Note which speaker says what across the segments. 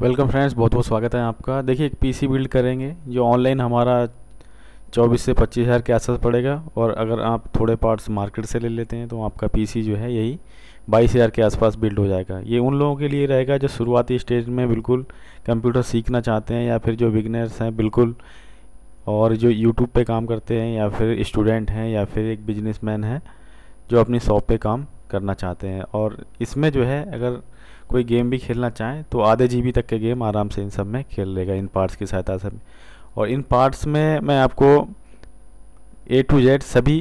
Speaker 1: welcome friends बहुत बहुत स्वागत है आपका देखिए एक पीसी बिल्ड करेंगे जो ऑनलाइन हमारा चौबीस से पच्चीस हज़ार के आसपास पड़ेगा और अगर आप थोड़े पार्ट्स मार्केट से ले लेते हैं तो आपका पीसी जो है यही बाईस हज़ार के आसपास बिल्ड हो जाएगा ये उन लोगों के लिए रहेगा जो शुरुआती स्टेज में बिल्कुल कंप्यूटर सीखना चाहते हैं या फिर जो बिगनर्स हैं बिल्कुल और जो यूट्यूब पर काम करते हैं या फिर स्टूडेंट हैं या फिर एक बिजनेस है जो अपनी शॉप पर काम करना चाहते हैं और इसमें जो है अगर कोई गेम भी खेलना चाहें तो आधे जी तक के गेम आराम से इन सब में खेल लेगा इन पार्ट्स की सहायता से और इन पार्ट्स में मैं आपको ए टू जेड सभी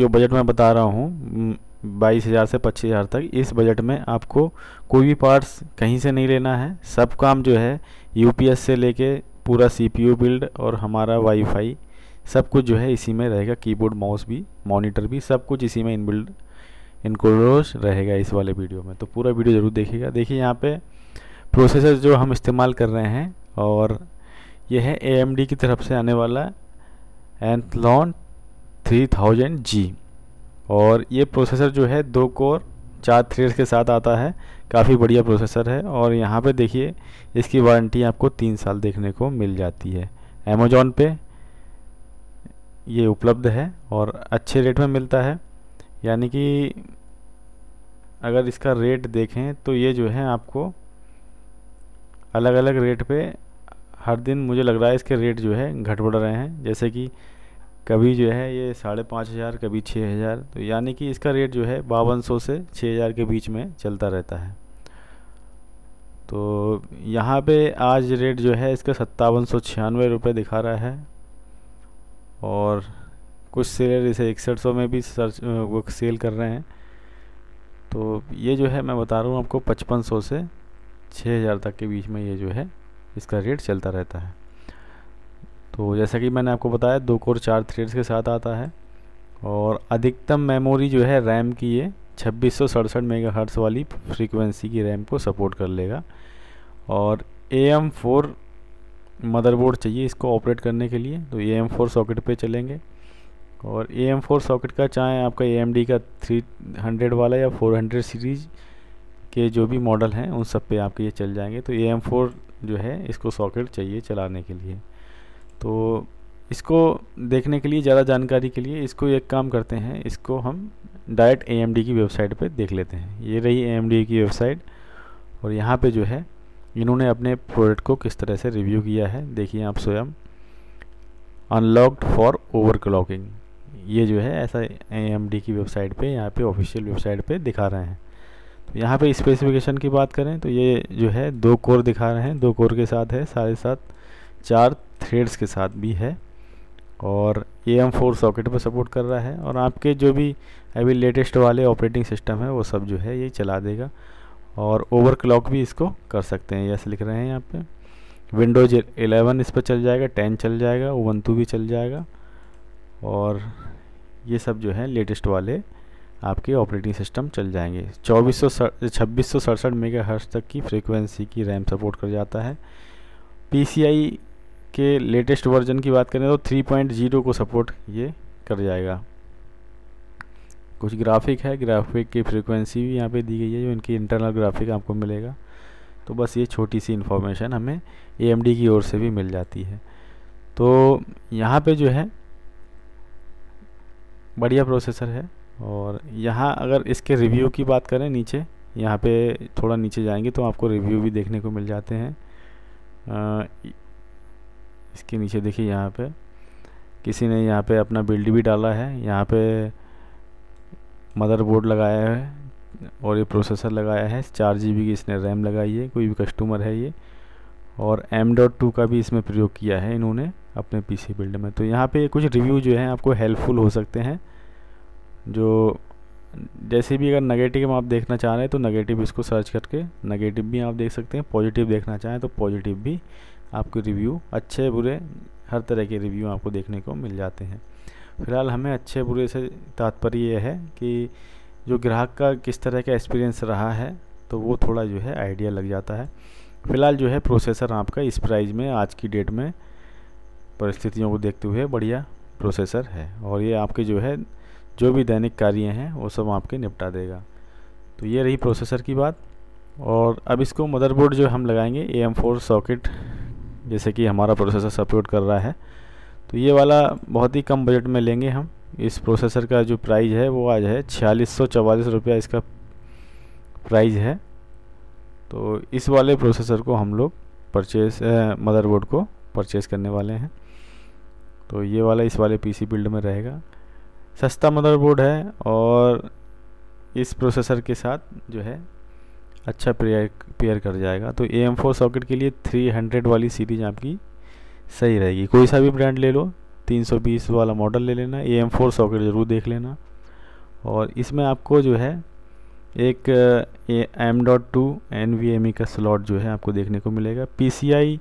Speaker 1: जो बजट में बता रहा हूँ बाईस हज़ार से पच्चीस हज़ार तक इस बजट में आपको कोई भी पार्ट्स कहीं से नहीं लेना है सब काम जो है यू से लेके पूरा सी बिल्ड और हमारा वाईफाई सब कुछ जो है इसी में रहेगा कीबोर्ड माउस भी मॉनिटर भी सब कुछ इसी में इनबिल्ड इनको रोज रहेगा इस वाले वीडियो में तो पूरा वीडियो ज़रूर देखिएगा देखिए यहाँ पे प्रोसेसर जो हम इस्तेमाल कर रहे हैं और यह है ए की तरफ से आने वाला एंथलॉन थ्री थाउजेंड जी और ये प्रोसेसर जो है दो कोर चार थ्रेड के साथ आता है काफ़ी बढ़िया प्रोसेसर है और यहाँ पे देखिए इसकी वारंटी आपको तीन साल देखने को मिल जाती है अमेजोन पे ये उपलब्ध है और अच्छे रेट में मिलता है यानी कि अगर इसका रेट देखें तो ये जो है आपको अलग अलग रेट पे हर दिन मुझे लग रहा है इसके रेट जो है घट बढ़ रहे हैं जैसे कि कभी जो है ये साढ़े पाँच हज़ार कभी छः हज़ार तो यानी कि इसका रेट जो है बावन सौ से छः हज़ार के बीच में चलता रहता है तो यहाँ पे आज रेट जो है इसका सत्तावन सौ छियानवे रुपये दिखा रहा है और कुछ सेलर इसे इकसठ सौ में भी सर्च वो सेल कर रहे हैं तो ये जो है मैं बता रहा हूँ आपको पचपन सौ से छः हज़ार तक के बीच में ये जो है इसका रेट चलता रहता है तो जैसा कि मैंने आपको बताया दो कोर चार थ्रेड्स के साथ आता है और अधिकतम मेमोरी जो है रैम की ये छब्बीस सौ सड़सठ मेगा हर्ट्स वाली फ्रीक्वेंसी की रैम को सपोर्ट कर लेगा और ए एम फोर मदरबोर्ड चाहिए इसको ऑपरेट करने के लिए तो ए एम फोर सॉकेट पे चलेंगे और ए एम फोर सॉकेट का चाहें आपका ए एम डी का थ्री हंड्रेड वाला या फोर हंड्रेड सीरीज के जो भी मॉडल हैं उन सब पे आपके ये चल जाएंगे तो ए एम फोर जो है इसको सॉकेट चाहिए चलाने के लिए तो इसको देखने के लिए ज़्यादा जानकारी के लिए इसको एक काम करते हैं इसको हम डायरेक्ट ए एम डी की वेबसाइट पर देख लेते हैं ये रही ए एम डी की वेबसाइट और यहाँ पर जो है इन्होंने अपने प्रोडक्ट को किस तरह से रिव्यू किया है देखिए आप स्वयं अनलॉक्ड फॉर ओवर क्लॉकिंग ये जो है ऐसा एम की वेबसाइट पे यहाँ पे ऑफिशियल वेबसाइट पे दिखा रहे हैं तो यहाँ पे स्पेसिफिकेशन की बात करें तो ये जो है दो कोर दिखा रहे हैं दो कोर के साथ है सारे साथ चार थ्रेड्स के साथ भी है और ए एम फोर सॉकेट पर सपोर्ट कर रहा है और आपके जो भी अभी लेटेस्ट वाले ऑपरेटिंग सिस्टम है वो सब जो है ये चला देगा और ओवरक्लॉक भी इसको कर सकते हैं जैसे लिख रहे हैं यहाँ पे विंडोज 11 इस पर चल जाएगा 10 चल जाएगा ओवन भी चल जाएगा और ये सब जो है लेटेस्ट वाले आपके ऑपरेटिंग सिस्टम चल जाएंगे चौबीस सौ छब्बीस सौ सड़सठ मेगा हर्ट्स तक की फ्रीक्वेंसी की रैम सपोर्ट कर जाता है पी के लेटेस्ट वर्जन की बात करें तो थ्री पॉइंट जीरो को सपोर्ट ये कर जाएगा कुछ ग्राफिक है ग्राफिक की फ्रीक्वेंसी भी यहाँ पे दी गई है जो इनकी इंटरनल ग्राफिक आपको मिलेगा तो बस ये छोटी सी इन्फॉर्मेशन हमें ए की ओर से भी मिल जाती है तो यहाँ पर जो है बढ़िया प्रोसेसर है और यहाँ अगर इसके रिव्यू की बात करें नीचे यहाँ पे थोड़ा नीचे जाएंगे तो आपको रिव्यू भी देखने को मिल जाते हैं आ, इसके नीचे देखिए यहाँ पे किसी ने यहाँ पे अपना बिल्ड भी डाला है यहाँ पे मदरबोर्ड लगाया है और ये प्रोसेसर लगाया है चार जी की इसने रैम लगाई है कोई भी कस्टमर है ये और एम डॉट टू का भी इसमें प्रयोग किया है इन्होंने अपने पीसी बिल्ड में तो यहाँ पे कुछ रिव्यू जो हैं आपको हेल्पफुल हो सकते हैं जो जैसे भी अगर नेगेटिव आप देखना चाह रहे हैं तो नेगेटिव इसको सर्च करके नेगेटिव भी आप देख सकते हैं पॉजिटिव देखना चाहें तो पॉजिटिव भी आपके रिव्यू अच्छे बुरे हर तरह के रिव्यू आपको देखने को मिल जाते हैं फिलहाल हमें अच्छे बुरे से तात्पर्य यह है कि जो ग्राहक का किस तरह का एक्सपीरियंस रहा है तो वो थोड़ा जो है आइडिया लग जाता है फ़िलहाल जो है प्रोसेसर आपका इस प्राइस में आज की डेट में परिस्थितियों को देखते हुए बढ़िया प्रोसेसर है और ये आपके जो है जो भी दैनिक कार्य हैं वो सब आपके निपटा देगा तो ये रही प्रोसेसर की बात और अब इसको मदरबोर्ड जो हम लगाएंगे ए एम फोर सॉकेट जैसे कि हमारा प्रोसेसर सपोर्ट कर रहा है तो ये वाला बहुत ही कम बजट में लेंगे हम इस प्रोसेसर का जो प्राइस है वो आज है छियालीस सौ चवालीस रुपया इसका प्राइस है तो इस वाले प्रोसेसर को हम लोग परचेस मदरबोर्ड को परचेस करने वाले हैं तो ये वाला इस वाले पी सी बिल्ड में रहेगा सस्ता मदरबोर्ड है और इस प्रोसेसर के साथ जो है अच्छा पेयर पेयर कर जाएगा तो ए एम फोर सॉकेट के लिए थ्री हंड्रेड वाली सीरीज आपकी सही रहेगी कोई सा भी ब्रांड ले लो तीन सौ बीस वाला मॉडल ले लेना ए एम फोर सॉकेट ज़रूर देख लेना और इसमें आपको जो है एक M dot two N V M E का स्लॉट जो है आपको देखने को मिलेगा पी सी आई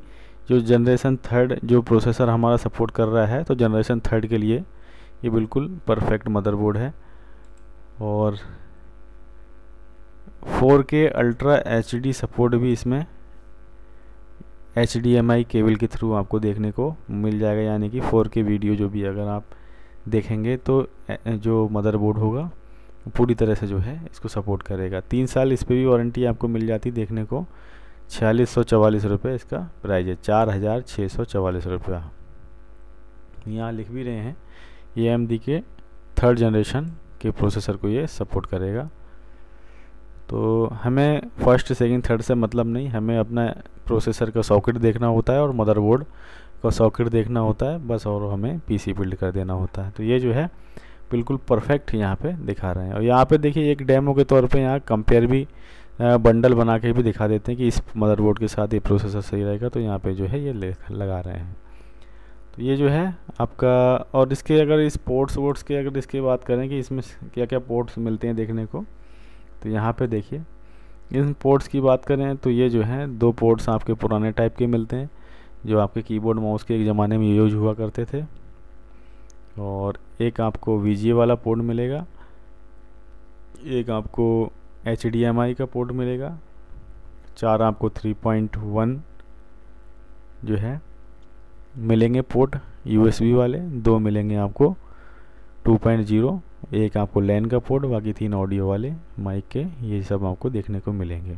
Speaker 1: जो जनरेशन थर्ड जो प्रोसेसर हमारा सपोर्ट कर रहा है तो जनरेशन थर्ड के लिए ये बिल्कुल परफेक्ट मदरबोर्ड है और 4K अल्ट्रा एच सपोर्ट भी इसमें एच केबल के थ्रू आपको देखने को मिल जाएगा यानी कि 4K वीडियो जो भी अगर आप देखेंगे तो जो मदरबोर्ड होगा पूरी तरह से जो है इसको सपोर्ट करेगा तीन साल इस पर भी वारंटी आपको मिल जाती देखने को छियालीस सौ चवालीस रुपये इसका प्राइस है चार हज़ार छः सौ चवालीस रुपया यहाँ लिख भी रहे हैं ए एम डी के थर्ड जनरेशन के प्रोसेसर को ये सपोर्ट करेगा तो हमें फर्स्ट सेकंड थर्ड से मतलब नहीं हमें अपना प्रोसेसर का सॉकेट देखना होता है और मदरबोर्ड का सॉकेट देखना होता है बस और हमें पीसी बिल्ड कर देना होता है तो ये जो है बिल्कुल परफेक्ट यहाँ पे दिखा रहे हैं और यहाँ पे देखिए एक डेमो के तौर पे यहाँ कंपेयर भी बंडल बना के भी दिखा देते हैं कि इस मदरबोर्ड के साथ ये प्रोसेसर सही रहेगा तो यहाँ पे जो है ये लगा रहे हैं तो ये जो है आपका और इसके अगर इस पोर्ट्स वोर्ट्स के अगर इसकी बात करें कि इसमें क्या क्या पोर्ट्स मिलते हैं देखने को तो यहाँ पे देखिए इन पोर्ट्स की बात करें तो ये जो है दो पोर्ट्स आपके पुराने टाइप के मिलते हैं जो आपके कीबोर्ड माउस के एक ज़माने में यूज हुआ करते थे और एक आपको वी वाला पोर्ट मिलेगा एक आपको एच का पोर्ट मिलेगा चार आपको 3.1 जो है मिलेंगे पोर्ट यूएसबी वाले दो मिलेंगे आपको 2.0 एक आपको लैन का पोर्ट बाकी तीन ऑडियो वाले माइक के ये सब आपको देखने को मिलेंगे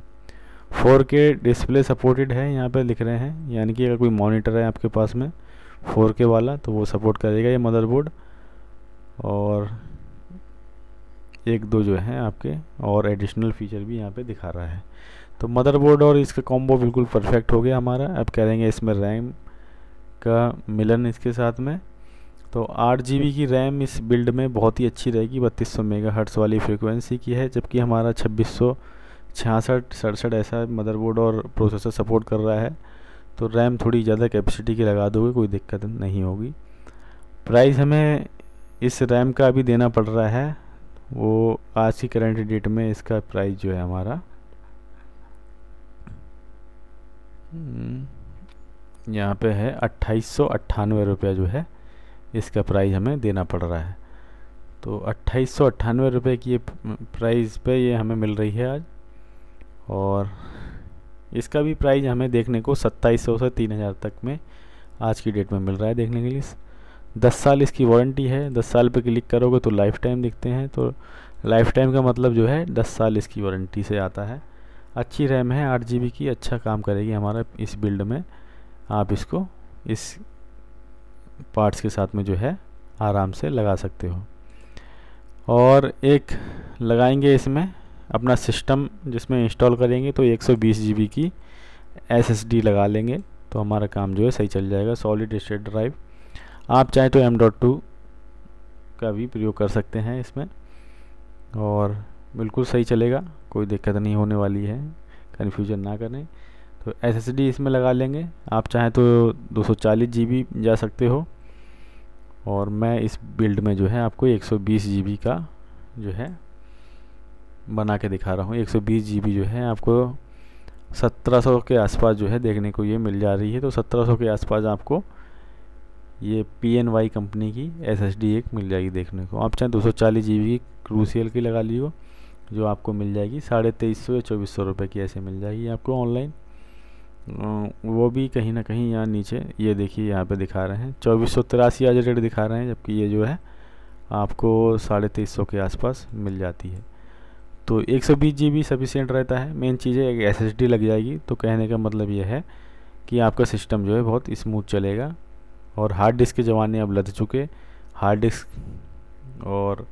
Speaker 1: 4K डिस्प्ले सपोर्टेड है यहाँ पर लिख रहे हैं यानी कि अगर कोई मॉनिटर है आपके पास में 4K वाला तो वो सपोर्ट करेगा ये मदरबोर्ड और एक दो जो है आपके और एडिशनल फीचर भी यहाँ पे दिखा रहा है तो मदरबोर्ड और इसका कॉम्बो बिल्कुल परफेक्ट हो गया हमारा अब कह रहेंगे इसमें रैम का मिलन इसके साथ में तो आठ जी की रैम इस बिल्ड में बहुत ही अच्छी रहेगी बत्तीस सौ मेगाहर्ट्ज़ वाली फ्रिक्वेंसी की है जबकि हमारा छब्बीस सौ छियासठ सड़सठ ऐसा मदरबोर्ड और प्रोसेसर सपोर्ट कर रहा है तो रैम थोड़ी ज़्यादा कैपेसिटी की लगा दोगे कोई दिक्कत नहीं होगी प्राइस हमें इस रैम का अभी देना पड़ रहा है वो आज की करंट डेट में इसका प्राइस जो है हमारा हम्म, यहाँ पे है अट्ठाईस सौ अट्ठानवे रुपया जो है इसका प्राइस हमें देना पड़ रहा है तो अट्ठाईस सौ अट्ठानवे रुपये की ये प्राइस पे ये हमें मिल रही है आज और इसका भी प्राइस हमें देखने को सत्ताईस सौ से तीन हज़ार तक में आज की डेट में मिल रहा है देखने के लिए दस साल इसकी वारंटी है दस साल पे क्लिक करोगे तो लाइफ टाइम दिखते हैं तो लाइफ टाइम का मतलब जो है दस साल इसकी वारंटी से आता है अच्छी रैम है आठ जी की अच्छा काम करेगी हमारा इस बिल्ड में आप इसको इस पार्ट्स के साथ में जो है आराम से लगा सकते हो और एक लगाएंगे इसमें अपना सिस्टम जिसमें इंस्टॉल करेंगे तो एक सौ की एस लगा लेंगे तो हमारा काम जो है सही चल जाएगा सॉलिड स्टेट ड्राइव आप चाहें तो एम डॉट टू का भी प्रयोग कर सकते हैं इसमें और बिल्कुल सही चलेगा कोई दिक्कत नहीं होने वाली है कन्फ्यूजन ना करें तो एस इसमें लगा लेंगे आप चाहें तो 240 बी जा सकते हो और मैं इस बिल्ड में जो है आपको 120 बी का जो है बना के दिखा रहा हूँ 120 बी जो है आपको 1700 के आसपास जो है देखने को ये मिल जा रही है तो 1700 के आसपास आपको ये पी एन वाई कंपनी की एस एस डी एक मिल जाएगी देखने को आप चाहें दो सौ चालीस जी बी की क्रूसियल की लगा लीजिए जो आपको मिल जाएगी साढ़े तेईस सौ या चौबीस सौ रुपये की ऐसे मिल जाएगी आपको ऑनलाइन वो भी कहीं ना कहीं यहाँ नीचे ये देखिए यहाँ पे दिखा रहे हैं चौबीस सौ तिरासी आज रेट दिखा रहे हैं जबकि ये जो है आपको साढ़े तेईस सौ के आसपास मिल जाती है तो एक सौ बीस जी बी सफिशेंट रहता है मेन चीज़ है एक एस एस डी लग जाएगी तो कहने का मतलब ये है कि आपका सिस्टम जो है बहुत स्मूथ चलेगा और हार्ड डिस्क के ज़माने अब लद चुके हार्ड डिस्क और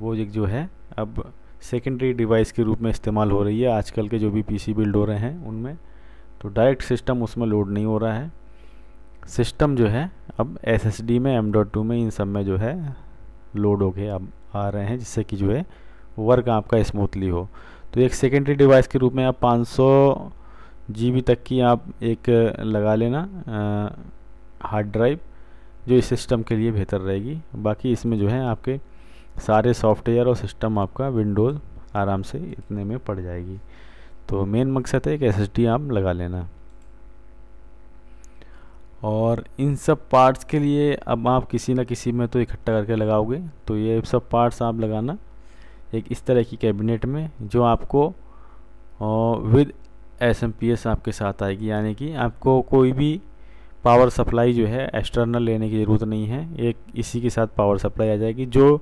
Speaker 1: वो एक जो है अब सेकेंडरी डिवाइस के रूप में इस्तेमाल हो रही है आजकल के जो भी पीसी बिल्ड हो रहे हैं उनमें तो डायरेक्ट सिस्टम उसमें लोड नहीं हो रहा है सिस्टम जो है अब एसएसडी में एम डॉट टू में इन सब में जो है लोड हो गए अब आ रहे हैं जिससे कि जो है वर्क आपका स्मूथली हो तो एक सेकेंडरी डिवाइस के रूप में आप पाँच सौ तक की आप एक लगा लेना हार्ड ड्राइव जो इस सिस्टम के लिए बेहतर रहेगी बाकी इसमें जो है आपके सारे सॉफ्टवेयर और सिस्टम आपका विंडोज़ आराम से इतने में पड़ जाएगी तो मेन मकसद है कि एस आप लगा लेना और इन सब पार्ट्स के लिए अब आप किसी ना किसी में तो इकट्ठा करके लगाओगे तो ये सब पार्ट्स आप लगाना एक इस तरह की कैबिनेट में जो आपको विद एस आपके साथ आएगी यानी कि आपको कोई भी पावर सप्लाई जो है एक्सटर्नल लेने की ज़रूरत नहीं है एक इसी के साथ पावर सप्लाई आ जाएगी जो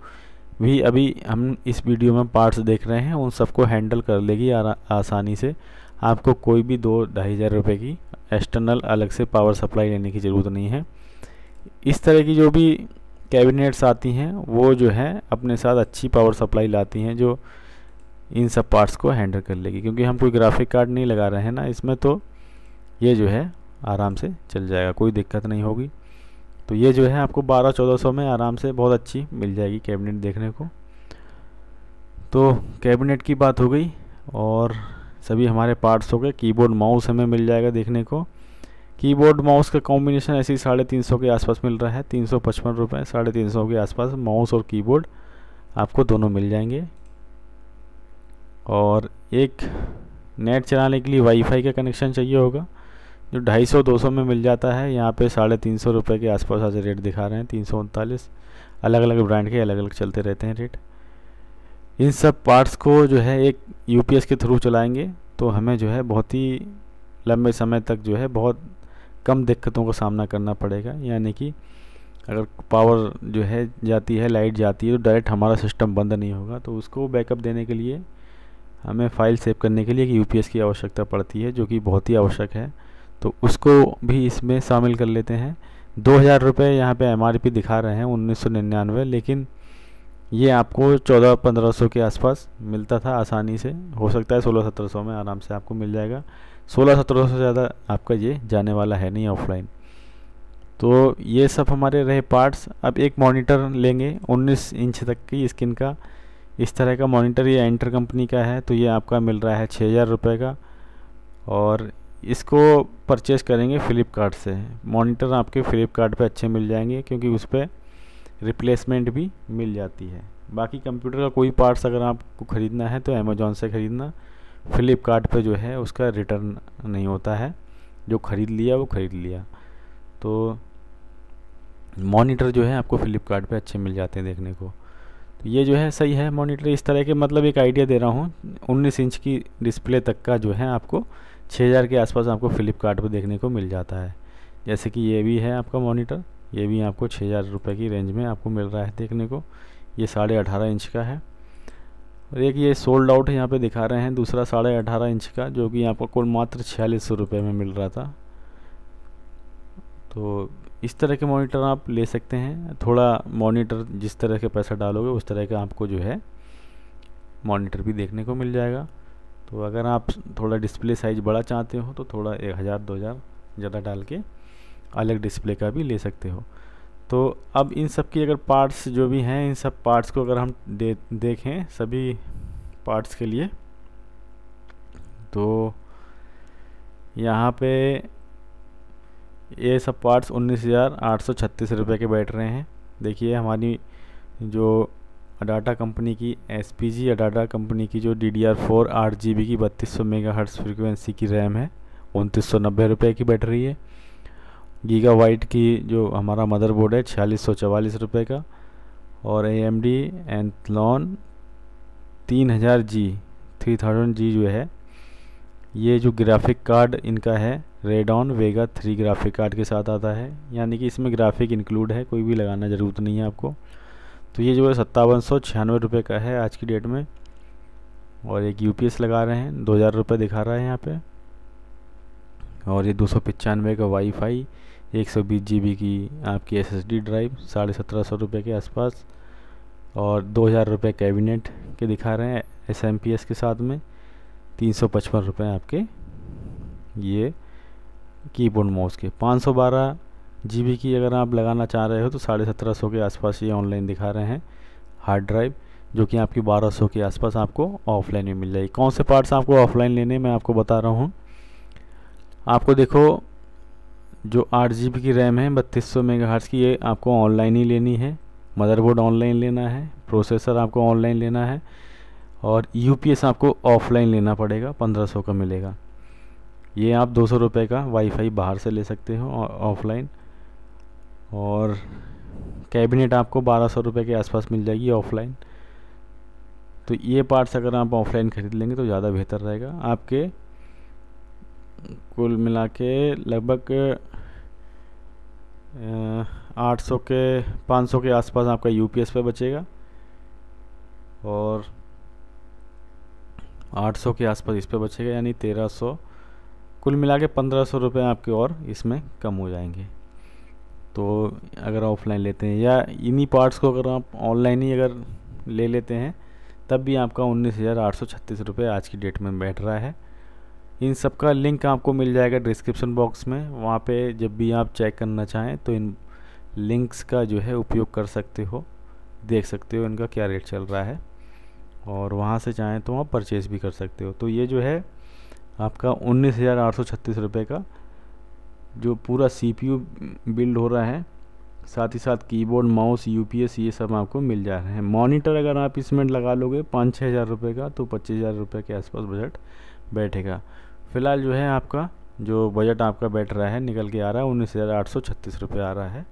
Speaker 1: भी अभी हम इस वीडियो में पार्ट्स देख रहे हैं उन सबको हैंडल कर लेगी आसानी से आपको कोई भी दो ढाई हज़ार रुपये की एक्सटर्नल अलग से पावर सप्लाई लेने की ज़रूरत नहीं है इस तरह की जो भी कैबिनेट्स आती हैं वो जो है अपने साथ अच्छी पावर सप्लाई लाती हैं जो इन सब पार्ट्स को हैंडल कर लेगी क्योंकि हम कोई ग्राफिक कार्ड नहीं लगा रहे हैं ना इसमें तो ये जो है आराम से चल जाएगा कोई दिक्कत नहीं होगी तो ये जो है आपको बारह चौदह सौ में आराम से बहुत अच्छी मिल जाएगी कैबिनेट देखने को तो कैबिनेट की बात हो गई और सभी हमारे पार्ट्स हो गए कीबोर्ड माउस हमें मिल जाएगा देखने को कीबोर्ड माउस का कॉम्बिनेशन ऐसे ही साढ़े तीन सौ के आसपास मिल रहा है तीन सौ पचपन रुपये साढ़े तीन सौ के आसपास माउस और कीबोर्ड आपको दोनों मिल जाएंगे और एक नेट चलाने के लिए वाईफाई का कनेक्शन चाहिए होगा जो ढाई सौ दो सौ में मिल जाता है यहाँ पे साढ़े तीन सौ रुपये के आसपास आज रेट दिखा रहे हैं तीन सौ उनतालीस अलग अलग ब्रांड के अलग अलग चलते रहते हैं रेट इन सब पार्ट्स को जो है एक यू के थ्रू चलाएंगे तो हमें जो है बहुत ही लंबे समय तक जो है बहुत कम दिक्कतों का सामना करना पड़ेगा यानी कि अगर पावर जो है जाती है लाइट जाती है तो डायरेक्ट हमारा सिस्टम बंद नहीं होगा तो उसको बैकअप देने के लिए हमें फ़ाइल सेव करने के लिए एक यूपीएस की आवश्यकता पड़ती है जो कि बहुत ही आवश्यक है तो उसको भी इसमें शामिल कर लेते हैं दो हज़ार रुपये यहाँ पर एम दिखा रहे हैं उन्नीस सौ निन्यानवे लेकिन ये आपको चौदह पंद्रह सौ के आसपास मिलता था आसानी से हो सकता है सोलह सत्रह सौ में आराम से आपको मिल जाएगा सोलह सत्रह सौ से ज़्यादा आपका ये जाने वाला है नहीं ऑफलाइन तो ये सब हमारे रहे पार्ट्स अब एक मॉनिटर लेंगे 19 इंच तक की स्क्रीन का इस तरह का मॉनिटर ये एंटर कंपनी का है तो ये आपका मिल रहा है छः हज़ार रुपये का और इसको परचेस करेंगे फ़्लिपकार्ट से मॉनिटर आपके फ़्लिपकार्ट पे अच्छे मिल जाएंगे क्योंकि उस पर रिप्लेसमेंट भी मिल जाती है बाकी कंप्यूटर का कोई पार्ट्स अगर आपको ख़रीदना है तो अमेज़ोन से ख़रीदना फ़्लिपकार्ट पे जो है उसका रिटर्न नहीं होता है जो ख़रीद लिया वो ख़रीद लिया तो मॉनिटर जो है आपको फ़्लिपकार्ट अच्छे मिल जाते हैं देखने को तो ये जो है सही है मॉनिटर इस तरह के मतलब एक आइडिया दे रहा हूँ 19 इंच की डिस्प्ले तक का जो है आपको छः हज़ार के आसपास आपको फ्लिपकार्ट पर देखने को मिल जाता है जैसे कि ये भी है आपका मॉनिटर ये भी आपको छः हज़ार रुपये की रेंज में आपको मिल रहा है देखने को ये साढ़े अठारह इंच का है और एक ये सोल्ड आउट यहाँ पे दिखा रहे हैं दूसरा साढ़े अठारह इंच का जो कि आपको कुल मात्र छियालीस सौ रुपये में मिल रहा था तो इस तरह के मॉनिटर आप ले सकते हैं थोड़ा मॉनिटर जिस तरह के पैसा डालोगे उस तरह का आपको जो है मॉनिटर भी देखने को मिल जाएगा तो अगर आप थोड़ा डिस्प्ले साइज़ बड़ा चाहते हो तो थोड़ा एक हज़ार दो हज़ार ज़्यादा डाल के अलग डिस्प्ले का भी ले सकते हो तो अब इन सब की अगर पार्ट्स जो भी हैं इन सब पार्ट्स को अगर हम दे देखें सभी पार्ट्स के लिए तो यहाँ पे ये सब पार्ट्स उन्नीस हज़ार आठ सौ छत्तीस रुपये के बैठ रहे हैं देखिए हमारी जो अडाटा कंपनी की S P G Adata company की जो डी डी आर फोर आठ जी बी की बत्तीस सौ मेगा हर्ट्स फ्रिक्वेंसी की रैम है उनतीस सौ नब्बे रुपये की बैटरी है गीगा वाइट की जो हमारा मदरबोर्ड है छियालीस सौ चवालीस रुपये का और ए एम डी एंथलॉन तीन हज़ार जी थ्री थाउजेंड जी जो है ये जो ग्राफिक कार्ड इनका है Radeon Vega three graphic card के साथ आता है यानी कि इसमें ग्राफिक इंक्लूड है कोई भी लगाना ज़रूरत नहीं है आपको तो ये जो है सत्तावन सौ छियानवे रुपये का है आज की डेट में और एक यू लगा रहे हैं दो हज़ार रुपये दिखा रहा है यहाँ पे और ये दो सौ पचानवे का वाईफाई एक सौ बीस जी बी की आपकी एस एस डी ड्राइव साढ़े सत्रह सौ रुपये के आसपास और दो हज़ार रुपये कैबिनेट के दिखा रहे हैं एस एम पी एस के साथ में तीन सौ पचपन रुपये आपके ये कीबोर्ड माउस के पाँच सौ बारह जी की अगर आप लगाना चाह रहे हो तो साढ़े सत्रह सौ के आसपास ये ऑनलाइन दिखा रहे हैं हार्ड ड्राइव जो कि आपकी बारह सौ के आसपास आपको ऑफलाइन में मिल जाएगी कौन से पार्ट्स आपको ऑफलाइन लेने मैं आपको बता रहा हूँ आपको देखो जो आठ जी की रैम है बत्तीस सौ मेगाहर्ट्ज़ की ये आपको ऑनलाइन ही लेनी है मदरबोर्ड ऑनलाइन लेना है प्रोसेसर आपको ऑनलाइन लेना है और यू आपको ऑफलाइन लेना पड़ेगा पंद्रह सौ का मिलेगा ये आप दो सौ रुपये का वाईफाई बाहर से ले सकते हो ऑफलाइन और कैबिनेट आपको बारह सौ रुपये के आसपास मिल जाएगी ऑफलाइन तो ये पार्ट्स अगर आप ऑफलाइन ख़रीद लेंगे तो ज़्यादा बेहतर रहेगा आपके कुल मिला के लगभग आठ सौ के पाँच सौ के आसपास आपका यू पी एस पे बचेगा और आठ सौ के आसपास इस पे बचेगा यानी तेरह सौ कुल मिला के पंद्रह सौ रुपये आपके और इसमें कम हो जाएंगे तो अगर ऑफलाइन लेते हैं या इन्हीं पार्ट्स को अगर आप ऑनलाइन ही अगर ले लेते हैं तब भी आपका उन्नीस हज़ार आठ सौ छत्तीस रुपये आज की डेट में बैठ रहा है इन सब का लिंक आपको मिल जाएगा डिस्क्रिप्शन बॉक्स में वहाँ पे जब भी आप चेक करना चाहें तो इन लिंक्स का जो है उपयोग कर सकते हो देख सकते हो इनका क्या रेट चल रहा है और वहाँ से चाहें तो आप परचेज़ भी कर सकते हो तो ये जो है आपका उन्नीस हज़ार आठ सौ छत्तीस रुपये का जो पूरा सीपीयू बिल्ड हो रहा है साथ ही साथ कीबोर्ड माउस यूपीएस ये सब आपको मिल जा रहे हैं मॉनिटर अगर आप इसमें लगा लोगे पाँच छः हज़ार रुपये का तो पच्चीस हज़ार रुपये के आसपास बजट बैठेगा फ़िलहाल जो है आपका जो बजट आपका बैठ रहा है निकल के आ रहा है उन्नीस हज़ार आठ सौ छत्तीस रुपये आ रहा है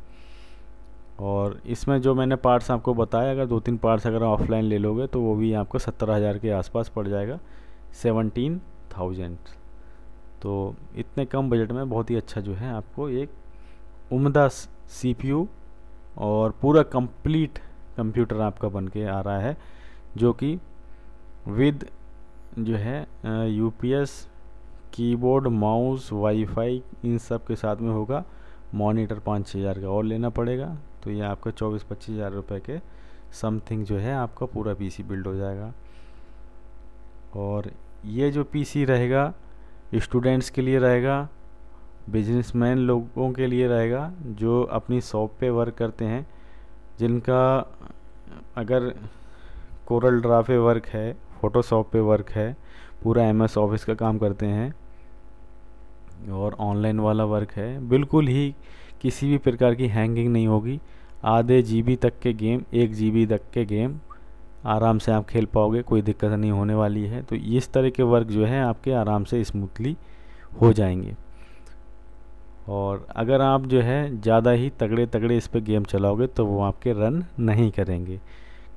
Speaker 1: और इसमें जो मैंने पार्ट्स आपको बताया अगर दो तीन पार्ट्स अगर ऑफलाइन ले लोगे तो वो भी आपको सत्तर हज़ार के आसपास पड़ जाएगा सेवनटीन थाउजेंड तो इतने कम बजट में बहुत ही अच्छा जो है आपको एक उमदा सी और पूरा कंप्लीट कंप्यूटर आपका बन के आ रहा है जो कि विद जो है यूपीएस कीबोर्ड माउस वाईफाई इन सब के साथ में होगा मॉनिटर पाँच छः हज़ार का और लेना पड़ेगा तो ये आपका चौबीस पच्चीस हज़ार रुपये के समथिंग जो है आपका पूरा पीसी बिल्ड हो जाएगा और ये जो पीसी रहेगा स्टूडेंट्स के लिए रहेगा बिजनेसमैन लोगों के लिए रहेगा जो अपनी शॉप पे वर्क करते हैं जिनका अगर कोरल ड्रा पे वर्क है फ़ोटोशॉप पे वर्क है पूरा एम एस ऑफिस का काम करते हैं और ऑनलाइन वाला वर्क है बिल्कुल ही किसी भी प्रकार की हैंगिंग नहीं होगी आधे जीबी तक के गेम एक जीबी तक के गेम आराम से आप खेल पाओगे कोई दिक्कत नहीं होने वाली है तो इस तरह के वर्क जो है आपके आराम से स्मूथली हो जाएंगे और अगर आप जो है ज़्यादा ही तगड़े तगड़े इस पर गेम चलाओगे तो वो आपके रन नहीं करेंगे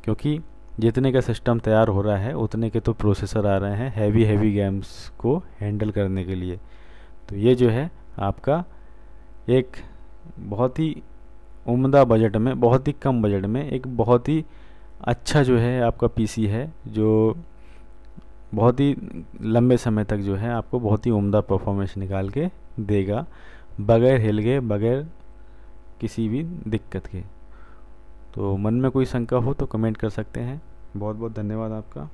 Speaker 1: क्योंकि जितने का सिस्टम तैयार हो रहा है उतने के तो प्रोसेसर आ रहे हैं हैवी हैवी गेम्स को हैंडल करने के लिए तो ये जो है आपका एक बहुत ही उम्दा बजट में बहुत ही कम बजट में एक बहुत ही अच्छा जो है आपका पीसी है जो बहुत ही लंबे समय तक जो है आपको बहुत ही उम्दा परफॉर्मेंस निकाल के देगा बगैर हिल गए बगैर किसी भी दिक्कत के तो मन में कोई शंका हो तो कमेंट कर सकते हैं बहुत बहुत धन्यवाद आपका